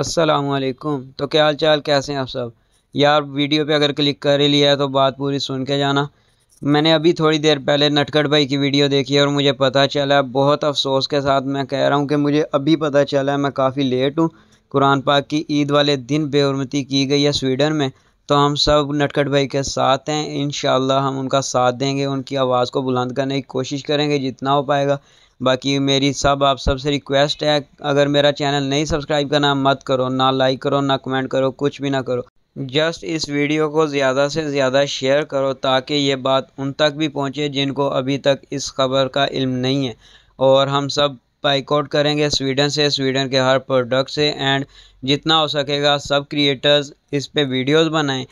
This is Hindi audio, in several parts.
असलकुम तो क्या हाल चाल कैसे हैं आप सब यार वीडियो पे अगर क्लिक कर ही लिया है तो बात पूरी सुन के जाना मैंने अभी थोड़ी देर पहले नटखट भाई की वीडियो देखी है और मुझे पता चला बहुत अफसोस के साथ मैं कह रहा हूँ कि मुझे अभी पता चला है मैं काफ़ी लेट हूँ कुरान पाक की ईद वाले दिन बेहरमती की गई है स्वीडन में तो हम सब नटखट भाई के साथ हैं इन हम उनका साथ देंगे उनकी आवाज़ को बुलंद करने की कोशिश करेंगे जितना हो पाएगा बाकी मेरी सब आप सबसे रिक्वेस्ट है अगर मेरा चैनल नहीं सब्सक्राइब करना मत करो ना लाइक करो ना कमेंट करो कुछ भी ना करो जस्ट इस वीडियो को ज़्यादा से ज़्यादा शेयर करो ताकि ये बात उन तक भी पहुँचे जिनको अभी तक इस खबर का इल्म नहीं है और हम सब बाइकआउट करेंगे स्वीडन से स्वीडन के हर प्रोडक्ट से एंड जितना हो सकेगा सब क्रिएटर्स इस पे वीडियोस बनाएं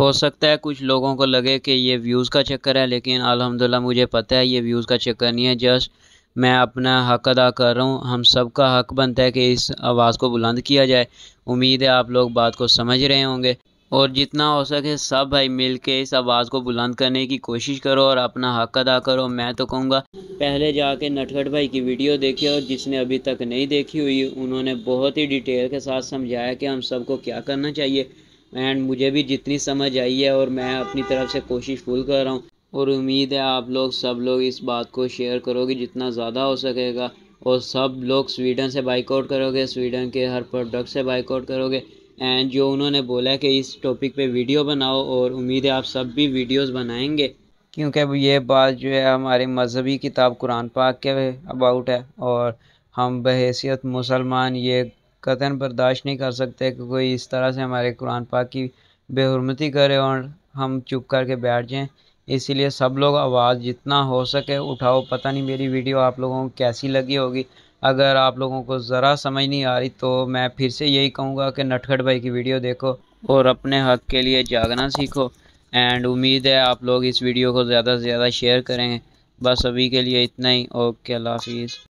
हो सकता है कुछ लोगों को लगे कि ये व्यूज़ का चक्कर है लेकिन अलहमदिल्ला मुझे पता है ये व्यूज़ का चक्कर नहीं है जस्ट मैं अपना हक अदा कर रहा हूँ हम सब का हक बनता है कि इस आवाज़ को बुलंद किया जाए उम्मीद है आप लोग बात को समझ रहे होंगे और जितना हो सके सब भाई मिल के इस आवाज़ को बुलंद करने की कोशिश करो और अपना हक अदा करो मैं तो कहूँगा पहले जाके नटखट भाई की वीडियो देखिए और जिसने अभी तक नहीं देखी हुई उन्होंने बहुत ही डिटेल के साथ समझाया कि हम सबको क्या करना चाहिए एंड मुझे भी जितनी समझ आई है और मैं अपनी तरफ से कोशिश फुल कर रहा हूँ और उम्मीद है आप लोग सब लोग इस बात को शेयर करोगे जितना ज़्यादा हो सकेगा और सब लोग स्वीडन से बाइकआउट करोगे स्वीडन के हर प्रोडक्ट से बाइकआउट करोगे एंड जो उन्होंने बोला कि इस टॉपिक पे वीडियो बनाओ और उम्मीद है आप सब भी वीडियोस बनाएंगे क्योंकि अब ये बात जो है हमारे मजहबी किताब कुरान पाक के अबाउट है और हम बहसीत मुसलमान ये कतन बर्दाश्त नहीं कर सकते कि कोई इस तरह से हमारे कुरान पाक की बेहरमती करे और हम चुप करके बैठ जाएँ इसीलिए सब लोग आवाज़ जितना हो सके उठाओ पता नहीं मेरी वीडियो आप लोगों को कैसी लगी होगी अगर आप लोगों को ज़रा समझ नहीं आ रही तो मैं फिर से यही कहूँगा कि नटखट भाई की वीडियो देखो और अपने हक के लिए जागना सीखो एंड उम्मीद है आप लोग इस वीडियो को ज़्यादा से ज़्यादा शेयर करें बस अभी के लिए इतना ही ओके अल्लाह हाफिज़